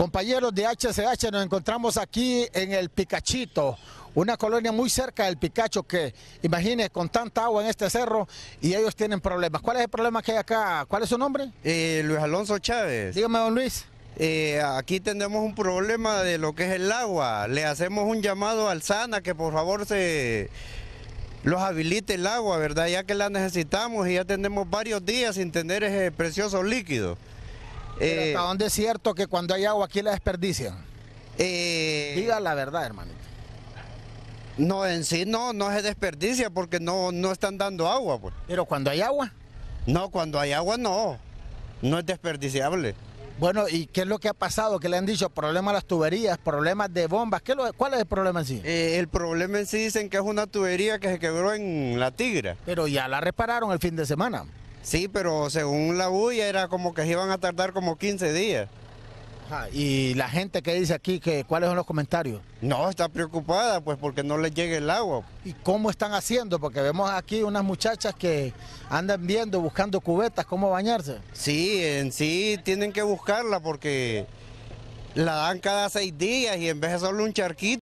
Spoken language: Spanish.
Compañeros de HCH, nos encontramos aquí en el Picachito, una colonia muy cerca del Picacho que, imagínense con tanta agua en este cerro y ellos tienen problemas. ¿Cuál es el problema que hay acá? ¿Cuál es su nombre? Eh, Luis Alonso Chávez. Dígame, don Luis. Eh, aquí tenemos un problema de lo que es el agua. Le hacemos un llamado al SANA que por favor se los habilite el agua, ¿verdad? Ya que la necesitamos y ya tenemos varios días sin tener ese precioso líquido. Eh, ¿Hasta dónde es cierto que cuando hay agua aquí la desperdician? Eh, Diga la verdad, hermanito. No, en sí no, no se desperdicia porque no, no están dando agua. Pues. Pero cuando hay agua. No, cuando hay agua no. No es desperdiciable. Bueno, ¿y qué es lo que ha pasado? ¿Qué le han dicho? ¿Problemas a las tuberías? ¿Problemas de bombas? ¿Qué ¿Cuál es el problema en sí? Eh, el problema en sí dicen que es una tubería que se quebró en La Tigra. Pero ya la repararon el fin de semana. Sí, pero según la bulla era como que iban a tardar como 15 días. y la gente que dice aquí, que, ¿cuáles son los comentarios? No, está preocupada, pues porque no les llegue el agua. ¿Y cómo están haciendo? Porque vemos aquí unas muchachas que andan viendo, buscando cubetas, cómo bañarse. Sí, en sí tienen que buscarla porque la dan cada seis días y en vez de solo un charquito.